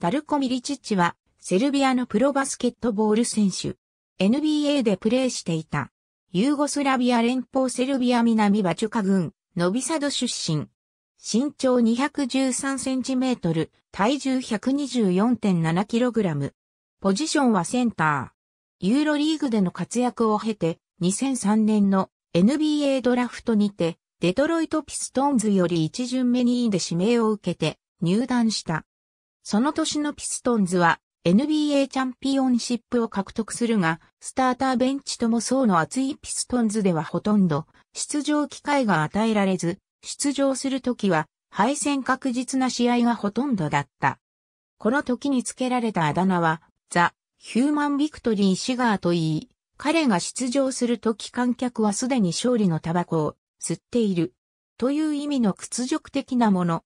ダルコ・ミリチッチは、セルビアのプロバスケットボール選手。NBA でプレーしていた。ユーゴスラビア連邦セルビア南バチュカ郡、ノビサド出身。身長213センチメートル、体重124.7キログラム。ポジションはセンター。ユーロリーグでの活躍を経て、2003年の NBA ドラフトにて、デトロイトピストンズより一巡目2位で指名を受けて入団した。その年のピストンズは NBA チャンピオンシップを獲得するが、スターターベンチとも層の厚いピストンズではほとんど出場機会が与えられず、出場するときは敗戦確実な試合がほとんどだった。この時に付けられたあだ名は、ザ・ヒューマン・ビクトリー・シガーと言い、彼が出場するとき観客はすでに勝利のタバコを吸っている。という意味の屈辱的なもの。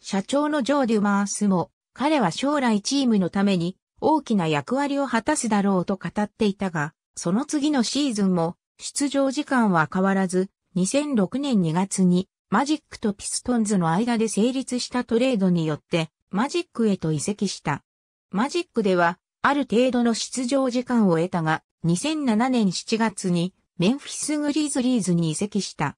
社長のジョー・デュマースも彼は将来チームのために大きな役割を果たすだろうと語っていたが、その次のシーズンも出場時間は変わらず、2006年2月にマジックとピストンズの間で成立したトレードによってマジックへと移籍した。マジックではある程度の出場時間を得たが、2007年7月にメンフィスグリーズリーズに移籍した。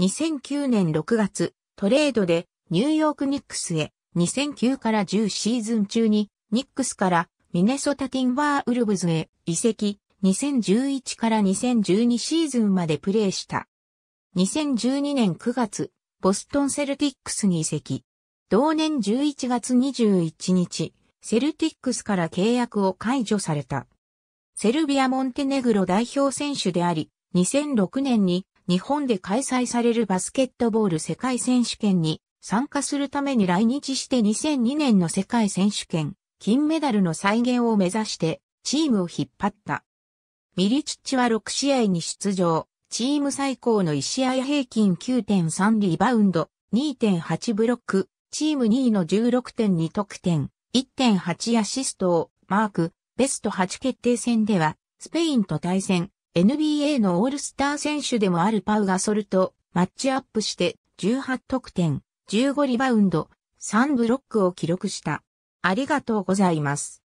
2009年6月、トレードでニューヨークニックスへ。2009から10シーズン中にニックスからミネソタティンバーウルブズへ移籍2011から2012シーズンまでプレーした。2012年9月、ボストンセルティックスに移籍。同年11月21日、セルティックスから契約を解除された。セルビア・モンテネグロ代表選手であり、2006年に日本で開催されるバスケットボール世界選手権に参加するために来日して2002年の世界選手権、金メダルの再現を目指してチームを引っ張った。ミリチッチは6試合に出場、チーム最高の1試合平均9.3リバウンド、2.8ブロック、チーム2位の16.2得点、1.8アシストをマーク、ベスト8決定戦では、スペインと対戦、NBA のオールスター選手でもあるパウガソルとマッチアップして18得点、15リバウンド、3ブロックを記録した。ありがとうございます。